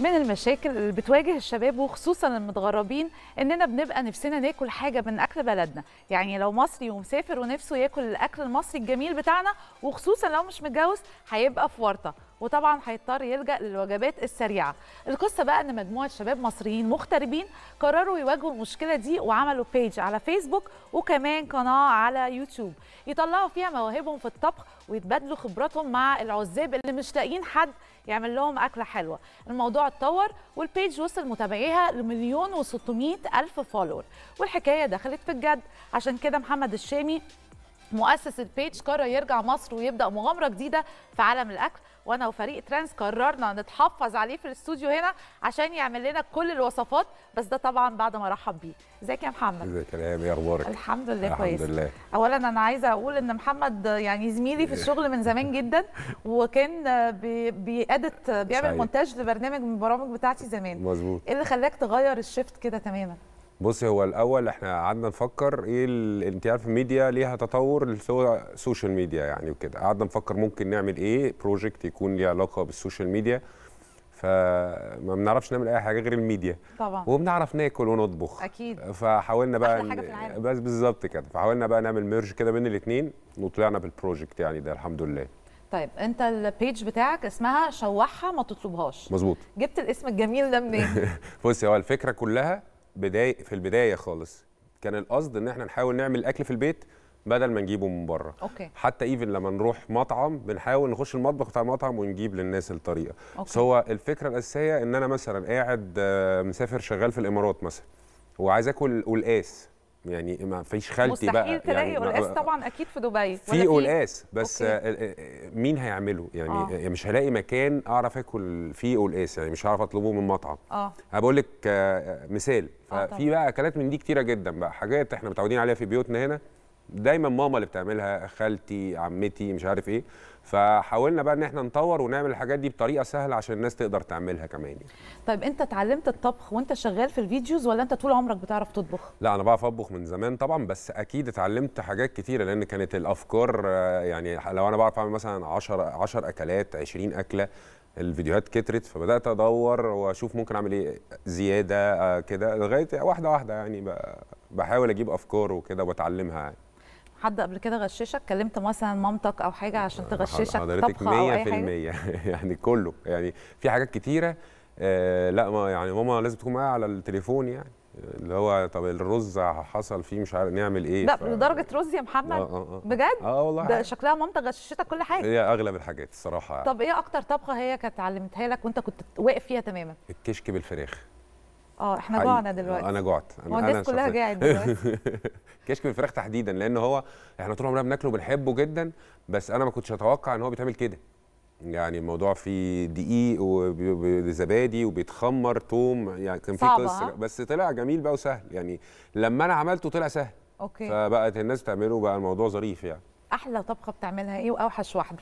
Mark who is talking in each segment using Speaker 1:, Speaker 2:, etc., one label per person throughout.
Speaker 1: من المشاكل اللي بتواجه الشباب وخصوصا المتغربين اننا بنبقى نفسنا ناكل حاجه من اكل بلدنا يعني لو مصري ومسافر ونفسه ياكل الاكل المصري الجميل بتاعنا وخصوصا لو مش متجوز هيبقى في ورطه وطبعا هيضطر يلجا للوجبات السريعه القصه بقى ان مجموعه شباب مصريين مغتربين قرروا يواجهوا المشكله دي وعملوا بيج على فيسبوك وكمان قناه على يوتيوب يطلعوا فيها مواهبهم في الطبخ ويتبادلوا خبراتهم مع العزاب اللي مش لاقيين حد يعمل لهم اكله حلوه الموضوع اتطور والبيج وصل متابعيها لمليون و600 الف فولور والحكايه دخلت في الجد عشان كده محمد الشامي مؤسس البيج قرر يرجع مصر ويبدا مغامره جديده في عالم الاكل وانا وفريق ترانس قررنا نتحفظ عليه في الاستوديو هنا عشان يعمل لنا كل الوصفات بس ده طبعا بعد ما رحب بيه ازيك يا محمد
Speaker 2: ازيك يا ايه اخبارك الحمد لله كويس الحمد لله
Speaker 1: اولا انا عايزه اقول ان محمد يعني زميلي في الشغل من زمان جدا وكان بيأدت بيعمل مونتاج لبرنامج من البرامج بتاعتي زمان مظبوط ايه اللي خلاك تغير الشيفت كده تماما
Speaker 2: بص هو الاول احنا قعدنا نفكر ايه انت عارف الميديا ليها تطور السوشيال ميديا يعني وكده قعدنا نفكر ممكن نعمل ايه بروجكت يكون ليه علاقه بالسوشيال ميديا فما بنعرفش نعمل اي حاجه غير الميديا طبعا وبنعرف ناكل ونطبخ اكيد فحاولنا بقى أحلى حاجة في العالم. بس بالظبط كده فحاولنا بقى نعمل ميرج كده بين الاثنين وطلعنا بالبروجكت يعني ده الحمد لله
Speaker 1: طيب انت البيج بتاعك اسمها شوحها ما تطلبهاش مظبوط جبت الاسم الجميل ده منين
Speaker 2: بصي هو الفكره كلها بدايه في البدايه خالص كان القصد ان احنا نحاول نعمل اكل في البيت بدل ما نجيبه من بره أوكي. حتى ايفن لما نروح مطعم بنحاول نخش المطبخ بتاع المطعم ونجيب للناس الطريقه أوكي. بس هو الفكره الاساسيه ان انا مثلا قاعد آه، مسافر شغال في الامارات مثلا وعايز اكل قلقاس يعني ما فيش خالتي بقى مستحيل تلاقي يعني قلقاس طبعا
Speaker 1: اكيد في دبي في قلقاس
Speaker 2: بس أوكي. آه، آه، آه، مين هيعمله يعني آه. مش هلاقي مكان اعرف اكل فيه قلقاس يعني مش هعرف اطلبه من مطعم اه هبقول لك مثال ففي آه بقى اكلات من دي كتيره جدا بقى حاجات احنا متعودين عليها في بيوتنا هنا دايما ماما اللي بتعملها خالتي عمتي مش عارف ايه فحاولنا بقى ان احنا نطور ونعمل الحاجات دي بطريقه سهله عشان الناس تقدر تعملها كمان يعني.
Speaker 1: طيب انت اتعلمت الطبخ وانت شغال في الفيديوز ولا انت طول عمرك بتعرف تطبخ
Speaker 2: لا انا بعرف اطبخ من زمان طبعا بس اكيد اتعلمت حاجات كتيره لان كانت الافكار آه، يعني لو انا بعرف اعمل مثلا 10 10 اكلات 20 اكله الفيديوهات كترت فبدات ادور واشوف ممكن اعمل ايه زياده آه، كده لغايه واحده واحده يعني بحاول اجيب افكار وكده وبتعلمها يعني.
Speaker 1: حد قبل كده غششك كلمت مثلا مامتك او حاجه عشان تغششك حضرتك 100%
Speaker 2: يعني كله يعني في حاجات كتيره آه لا ما يعني ماما لازم تكون معايا على التليفون يعني اللي هو طب الرز حصل فيه مش عارف نعمل ايه لا ف... لدرجه
Speaker 1: رز يا محمد آه آه
Speaker 2: آه. بجد اه والله ده
Speaker 1: شكلها مامتك غششتك كل حاجه هي
Speaker 2: اغلب الحاجات الصراحه يعني. طب
Speaker 1: ايه اكتر طبخه هي كانت علمتها لك وانت كنت واقف فيها تماما
Speaker 2: الكشك بالفراخ
Speaker 1: اه احنا جوعنا دلوقتي
Speaker 2: انا جوعت انا الناس كلها جاعت دلوقتي كشك من الفراخ تحديدا لان هو احنا طول عمرنا بناكله بنحبه جدا بس انا ما كنتش اتوقع ان هو بيتعمل كده يعني الموضوع فيه دقيق وزبادي وبيتخمر توم يعني كان في قصه بس طلع جميل بقى وسهل يعني لما انا عملته طلع سهل اوكي فبقت الناس بتعمله بقى الموضوع ظريف يعني
Speaker 1: احلى طبخه بتعملها ايه واوحش
Speaker 2: واحده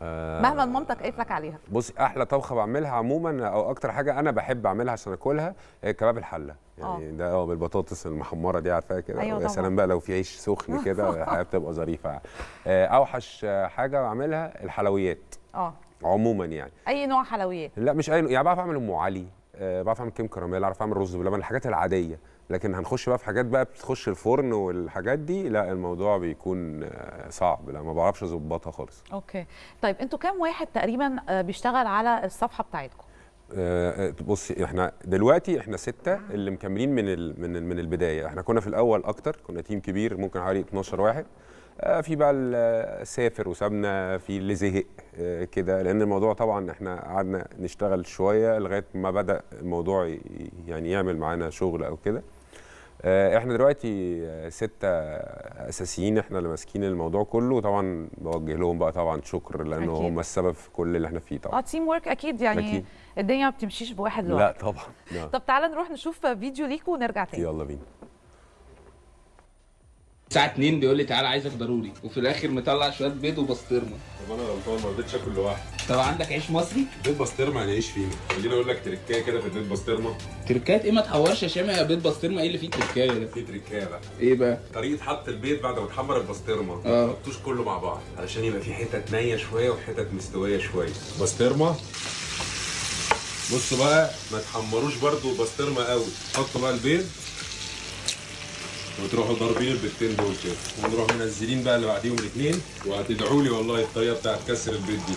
Speaker 2: آه مهما
Speaker 1: مامتك قالت لك عليها
Speaker 2: بصي احلى طبخه بعملها عموما او اكتر حاجه انا بحب اعملها عشان اكلها كباب الحله يعني أوه. ده اه بالبطاطس المحمره دي عارفاها كده أيوة يا سلام بقى لو في عيش سخن كده الحياه بتبقى ظريفه آه اوحش حاجه بعملها الحلويات اه عموما يعني
Speaker 1: اي نوع حلويات
Speaker 2: لا مش اي يعني بعرف اعمل ام علي آه بعرف اعمل كيم كراميل اعرف اعمل رز بلبن الحاجات العاديه لكن هنخش بقى في حاجات بقى بتخش الفرن والحاجات دي لا الموضوع بيكون آه، صعب لا ما بعرفش اظبطها خالص
Speaker 1: اوكي طيب انتوا كام واحد تقريبا آه، بيشتغل على الصفحه بتاعتكم
Speaker 2: آه،, آه بصي احنا دلوقتي احنا سته اللي مكملين من من من البدايه احنا كنا في الاول اكتر كنا تيم كبير ممكن حوالي 12 واحد آه، في بقى آه، سافر وسابنا في اللي زهق آه، كده لان الموضوع طبعا احنا قعدنا نشتغل شويه لغايه ما بدا الموضوع يعني يعمل معانا شغل او كده احنا دلوقتي ستة اساسيين احنا اللي ماسكين الموضوع كله وطبعا بوجه لهم بقى طبعا شكر لانه هم السبب في كل اللي احنا فيه طبعا اه
Speaker 1: تيم ورك اكيد يعني أكيد. الدنيا ما بتمشيش بواحد لوحده لا
Speaker 2: طبعا لا. طب
Speaker 1: تعالى نروح نشوف فيديو ليكوا ونرجع تاني يلا
Speaker 2: بينا الساعه 2 بيقول لي تعالى عايزك ضروري وفي الاخر مطلع شويه بيض وبسطرمه طب انا غلطان ما رضيتش اكل لوحدي طب عندك عيش مصري؟ بيض بسطرمه هنعيش يعني فيه خليني اقول لك تركايه كده في البيض بسطرمه تركايه ايه ما تحورش يا شامي يا بيض بسطرمه ايه اللي فيه تركايه ده؟ في تركايه بقى ايه بقى؟ طريقه حط البيض بعد ما تحمر البسطرمه اه ما تحطوش كله مع بعض علشان يبقى فيه حتت نيه شويه وحتت مستويه شويه بسطرمه بصوا بقى ما تحمروش برده البسطرمه قوي حطوا بقى البيض وتروحوا ضاربين البيتين دول كده ونروح منزلين بقى اللي بعديهم الاثنين وهتدعوا لي والله الطريقه بتاعت كسر البيض دي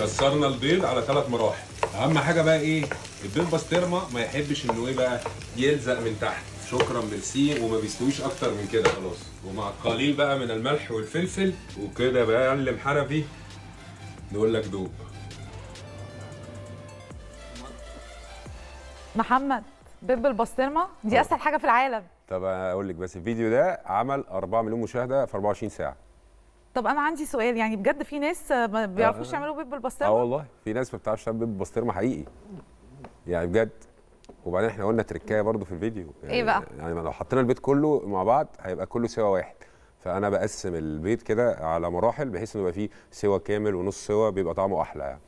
Speaker 2: كسرنا البيض على ثلاث مراحل اهم حاجه بقى ايه البيض باسترما ما يحبش انه ايه بقى يلزق من تحت شكرا ميرسي وما بيستويش اكتر من كده خلاص ومع قليل بقى من الملح والفلفل وكده بقى معلم حنفي نقول لك دوب
Speaker 1: محمد بيب بالبسطرمه دي اسهل حاجه في العالم
Speaker 2: طب اقول لك بس الفيديو ده عمل 4 مليون مشاهده في 24 ساعه
Speaker 1: طب انا عندي سؤال يعني بجد في ناس ما آه، بيعرفوش آه، آه. يعملوا بيب بالبسطرمه اه
Speaker 2: والله في ناس ما بتعرفش تعمل بيب بالبسطرمه حقيقي يعني بجد وبعدين احنا قلنا تركايه برضو في الفيديو إيه يعني ايه بقى يعني لو حطينا البيت كله مع بعض هيبقى كله سوا واحد فانا بقسم البيت كده على مراحل بحيث انه يبقى فيه سوا كامل ونص سوا بيبقى طعمه احلى يعني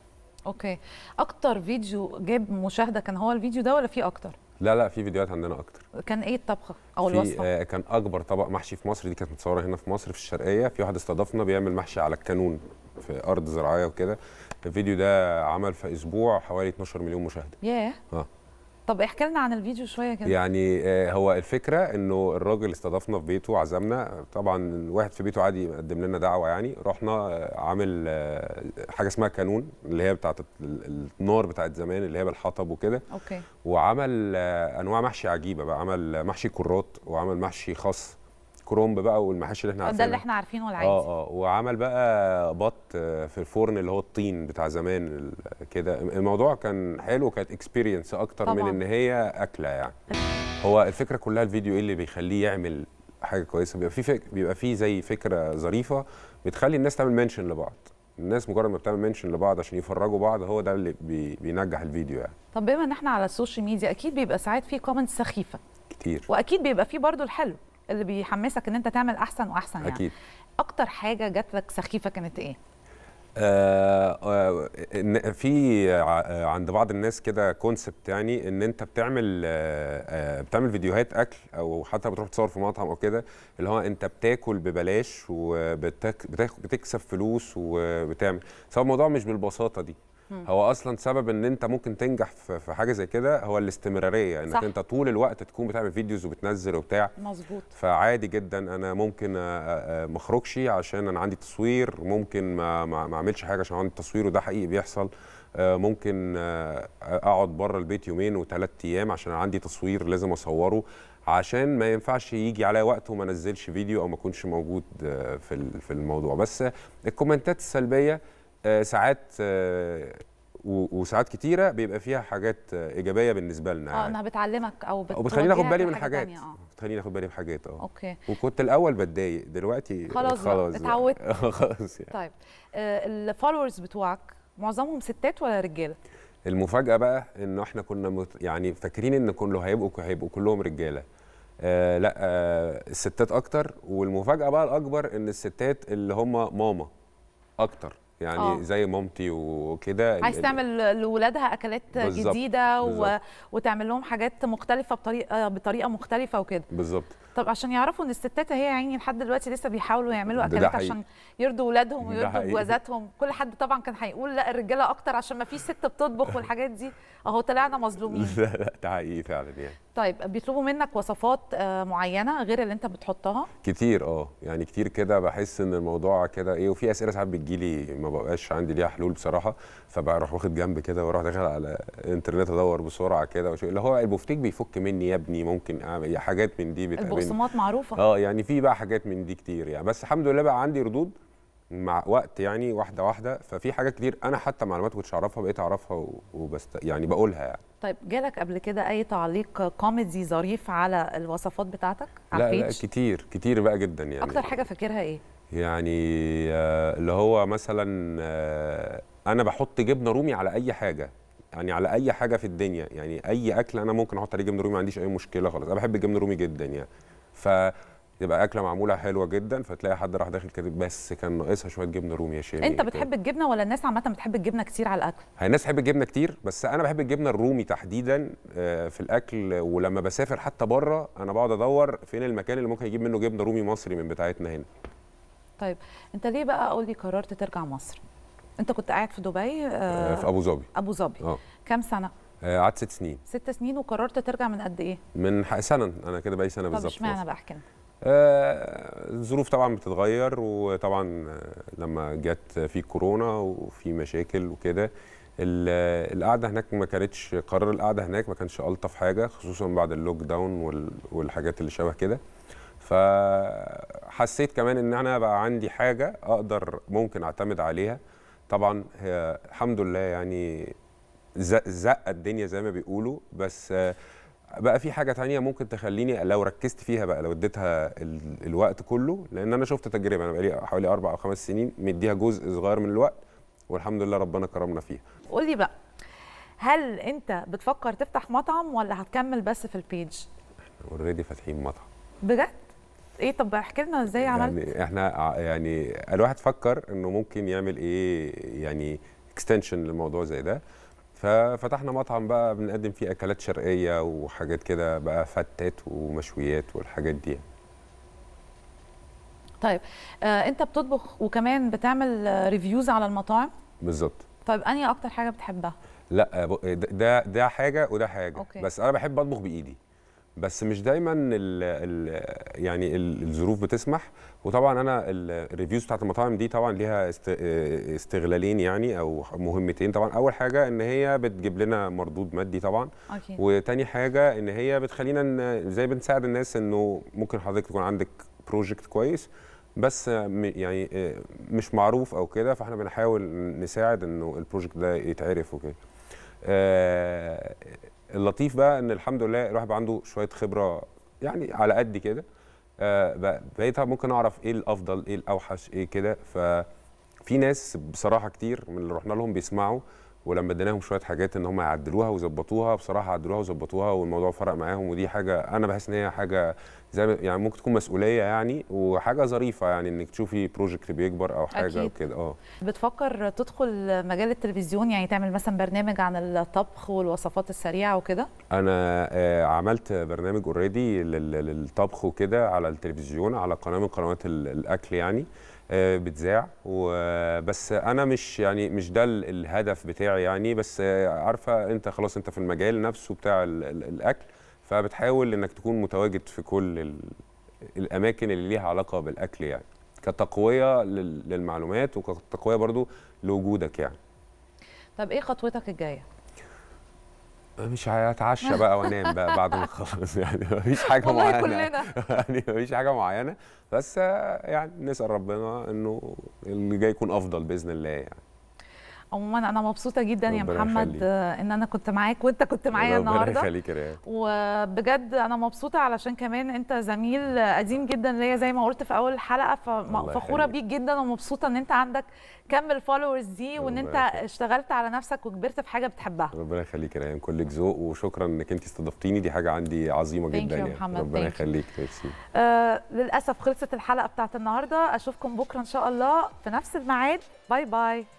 Speaker 1: اوكي اكتر فيديو جاب مشاهده كان هو الفيديو ده ولا في اكتر
Speaker 2: لا لا في فيديوهات عندنا اكتر
Speaker 1: كان ايه الطبخه او الوصفه
Speaker 2: آه كان اكبر طبق محشي في مصر دي كانت متصوره هنا في مصر في الشرقيه في واحد استضافنا بيعمل محشي على الكانون في ارض زراعيه وكده الفيديو ده عمل في اسبوع حوالي 12 مليون مشاهده ياه yeah. اه
Speaker 1: طب احكي لنا عن الفيديو شويه كده
Speaker 2: يعني آه، هو الفكره انه الراجل استضافنا في بيته عزمنا طبعا واحد في بيته عادي قدم لنا دعوه يعني رحنا آه، عامل آه، حاجه اسمها كانون اللي هي بتاعه النار بتاعه زمان اللي هي بالحطب وكده اوكي وعمل انواع محشي عجيبه بقى عمل محشي كرات وعمل محشي خاص كرومب بقى والمحاشي اللي احنا عارفينه ده اللي احنا
Speaker 1: عارفينه العادي اه
Speaker 2: اه وعمل بقى بط في الفرن اللي هو الطين بتاع زمان كده الموضوع كان حلو كانت اكسبيرينس اكتر طبعا. من ان هي اكله يعني هو الفكره كلها الفيديو ايه اللي بيخليه يعمل حاجه كويسه بيبقى في فك... بيبقى في زي فكره ظريفه بتخلي الناس تعمل منشن لبعض الناس مجرد ما بتعمل منشن لبعض عشان يفرجوا بعض هو ده اللي بي... بينجح الفيديو يعني
Speaker 1: طب بما ان احنا على السوشيال ميديا اكيد بيبقى ساعات في كومنتس سخيفه كتير واكيد بيبقى في برضه الحلو اللي بيحمسك ان انت تعمل احسن واحسن يعني اكيد اكتر حاجه جات لك سخيفه كانت ايه
Speaker 2: آه, آه، في آه، عند بعض الناس كده كونسبت يعني ان انت بتعمل آه،, آه بتعمل فيديوهات اكل او حتى بتروح تصور في مطعم او كده اللي هو انت بتاكل ببلاش وبتكسب فلوس وبتعمل سواء الموضوع مش بالبساطه دي هو اصلا سبب ان انت ممكن تنجح في حاجه زي كده هو الاستمراريه انك صح. انت طول الوقت تكون بتعمل فيديوز وبتنزل وبتاع مظبوط فعادي جدا انا ممكن ما اخرجش عشان انا عندي تصوير ممكن ما اعملش حاجه عشان عندي تصوير وده حقيقي بيحصل ممكن اقعد بره البيت يومين وثلاث ايام عشان عندي تصوير لازم اصوره عشان ما ينفعش يجي عليا وقت وما انزلش فيديو او ما اكونش موجود في في الموضوع بس الكومنتات السلبيه آه، ساعات آه، وساعات كتيره بيبقى فيها حاجات آه، ايجابيه بالنسبه لنا اه يعني.
Speaker 1: انها بتعلمك او بت... وبتخليني اخد بالي من حاجات آه.
Speaker 2: بتخليني اخد بالي من حاجات اه اوكي وكنت الاول بتضايق دلوقتي خلاص خلاص اتعودت خلاص يعني.
Speaker 1: طيب الفولورز بتوعك معظمهم ستات ولا رجاله
Speaker 2: المفاجاه بقى ان احنا كنا مت... يعني فاكرين ان كله هيبقوا هيبقوا كلهم رجاله آه لا آه الستات اكتر والمفاجاه بقى الاكبر ان الستات اللي هم ماما اكتر يعني أوه. زي مامتي وكده عايز
Speaker 1: تعمل لولادها اكلات بالزبط. جديده و... وتعمل لهم حاجات مختلفه بطريقه آه، بطريقه مختلفه وكده بالظبط طب عشان يعرفوا ان الستات هي يعني لحد دلوقتي لسه بيحاولوا يعملوا اكلات عشان يرضوا ولادهم ويرضوا جوازاتهم كل حد طبعا كان هيقول لا الرجاله اكتر عشان ما فيش ست بتطبخ والحاجات دي اهو طلعنا مظلومين لا
Speaker 2: لا ده حقيقي فعلا يعني
Speaker 1: طيب بيطلبوا منك وصفات آه، معينه غير اللي انت بتحطها
Speaker 2: كتير اه يعني كتير كده بحس ان الموضوع كده ايه وفي اسئله ساعات بتجيلي ما ببقاش عندي ليها حلول بصراحه فبروح واخد جنب كده واروح داخل على الانترنت ادور بسرعه كده اللي هو البوفتيك بيفك مني يا ابني ممكن اعمل إيه؟ حاجات من دي بتقابلني البقسماط
Speaker 1: معروفه اه
Speaker 2: يعني في بقى حاجات من دي كتير يعني بس الحمد لله بقى عندي ردود مع وقت يعني واحده واحده ففي حاجات كتير انا حتى معلومات كنتش اعرفها بقيت اعرفها وبست يعني بقولها يعني
Speaker 1: طيب جالك قبل كده اي تعليق كوميدي ظريف على الوصفات بتاعتك على لا لا
Speaker 2: كتير كتير بقى جدا يعني اكتر
Speaker 1: حاجه فاكرها ايه
Speaker 2: يعني آه، اللي هو مثلا آه، انا بحط جبنه رومي على اي حاجه يعني على اي حاجه في الدنيا يعني اي اكل انا ممكن احط عليه جبنه رومي ما عنديش اي مشكله خالص انا بحب الجبنه الرومي جدا يعني ف يبقى اكله معموله حلوه جدا فتلاقي حد راح داخل كاتب بس كان ناقصها شويه جبنه رومي يا شيماء انت بتحب
Speaker 1: الجبنه ولا الناس عامه بتحب الجبنه كتير على الاكل
Speaker 2: هي الناس بتحب الجبنه كتير بس انا بحب الجبنه الرومي تحديدا آه، في الاكل ولما بسافر حتى بره انا بقعد ادور فين المكان اللي ممكن يجيب منه جبنه رومي مصري من بتاعتنا هنا
Speaker 1: طيب انت ليه بقى قول لي قررت ترجع مصر انت كنت قاعد في دبي آه, آه، في ابو ظبي ابو ظبي آه. كام سنه
Speaker 2: آه، قعدت ست سنين
Speaker 1: ست سنين وقررت ترجع من قد ايه
Speaker 2: من سنه انا كده بقى سنه بالظبط طب اشمعنى بقى احكي آه، الظروف طبعا بتتغير وطبعا آه، لما جت في كورونا وفي مشاكل وكده القعده هناك ما كانتش قرار القعده هناك ما كانش الطف حاجه خصوصا بعد اللوك داون والحاجات اللي شبه كده فحسيت كمان ان انا بقى عندي حاجه اقدر ممكن اعتمد عليها طبعا هي الحمد لله يعني زق الدنيا زي ما بيقولوا بس آه، بقى في حاجه تانية ممكن تخليني لو ركزت فيها بقى لو اديتها الوقت كله لان انا شفت تجربه انا بقالي حوالي اربع او خمس سنين مديها جزء صغير من الوقت والحمد لله ربنا كرمنا فيها
Speaker 1: قول لي بقى هل انت بتفكر تفتح مطعم ولا هتكمل بس في البيج
Speaker 2: احنا اوريدي فاتحين مطعم
Speaker 1: بجد ايه طب احكي لنا ازاي يعني
Speaker 2: عملت احنا يعني الواحد فكر انه ممكن يعمل ايه يعني اكستنشن لموضوع زي ده ففتحنا مطعم بقى بنقدم فيه اكلات شرقيه وحاجات كده بقى فتات ومشويات والحاجات دي يعني.
Speaker 1: طيب آه انت بتطبخ وكمان بتعمل ريفيوز على المطاعم بالظبط طيب انهي اكتر حاجه بتحبها
Speaker 2: لا ده ده حاجه وده حاجه أوكي. بس انا بحب اطبخ بايدي بس مش دايما ال ال يعني الظروف بتسمح وطبعا انا الريفيوز بتاعت المطاعم دي طبعا ليها آه، استغلالين يعني او مهمتين طبعا اول حاجه ان هي بتجيب لنا مردود مادي طبعا أكيد. وتاني حاجه ان هي بتخلينا زي بنساعد الناس انه ممكن حضرتك تكون عندك بروجكت كويس بس يعني آه، مش معروف او كده فاحنا بنحاول نساعد انه البروجكت ده يتعرف وكده آه، اللطيف بقى ان الحمد لله الواحد عنده شويه خبره يعني على قد كده آه، بقيت ممكن اعرف ايه الافضل ايه الاوحش ايه كده ففي ناس بصراحه كتير من اللي رحنا لهم بيسمعوا ولما اديناهم شويه حاجات ان هم يعدلوها ويظبطوها بصراحه عدلوها وظبطوها والموضوع فرق معاهم ودي حاجه انا بحس ان هي حاجه زي يعني ممكن تكون مسؤوليه يعني وحاجه ظريفه يعني انك تشوفي بروجكت بيكبر او حاجه او كده اه
Speaker 1: بتفكر تدخل مجال التلفزيون يعني تعمل مثلا برنامج عن الطبخ والوصفات السريعه وكده
Speaker 2: انا آه عملت برنامج اوريدي للطبخ وكده على التلفزيون على قناه من قنوات الاكل يعني آه، بتذاع وبس انا مش يعني مش ده الهدف بتاعي يعني بس آه، عارفه انت خلاص انت في المجال نفسه بتاع الاكل فبتحاول انك تكون متواجد في كل الاماكن اللي ليها علاقه بالاكل يعني كتقويه للمعلومات وكتقويه برضو لوجودك يعني
Speaker 1: طب ايه خطوتك الجايه
Speaker 2: مش هتعشى بقى وانام بقى بعد ما اخلص يعني مفيش حاجه معينه كلنا. يعني مفيش حاجه معينه بس يعني نسال ربنا انه اللي جاي يكون افضل باذن الله يعني
Speaker 1: عموما انا مبسوطه جدا يا محمد خليك. آه، ان انا كنت معاك وانت كنت معايا النهارده يخليك يا وبجد انا مبسوطه علشان كمان انت زميل قديم جدا ليا زي ما قلت في اول الحلقه ففخوره بيك جدا ومبسوطه ان انت عندك كم الفولورز دي وان انت اشتغلت على نفسك وكبرت في حاجه بتحبها
Speaker 2: ربنا يخليك يا ريان كلك ذوق وشكرا انك انت استضفتيني دي حاجه عندي عظيمه جدا يعني محمد. ربنا يخليك
Speaker 1: آه للاسف خلصت الحلقه بتاعت النهارده اشوفكم بكره ان شاء الله في نفس الميعاد باي باي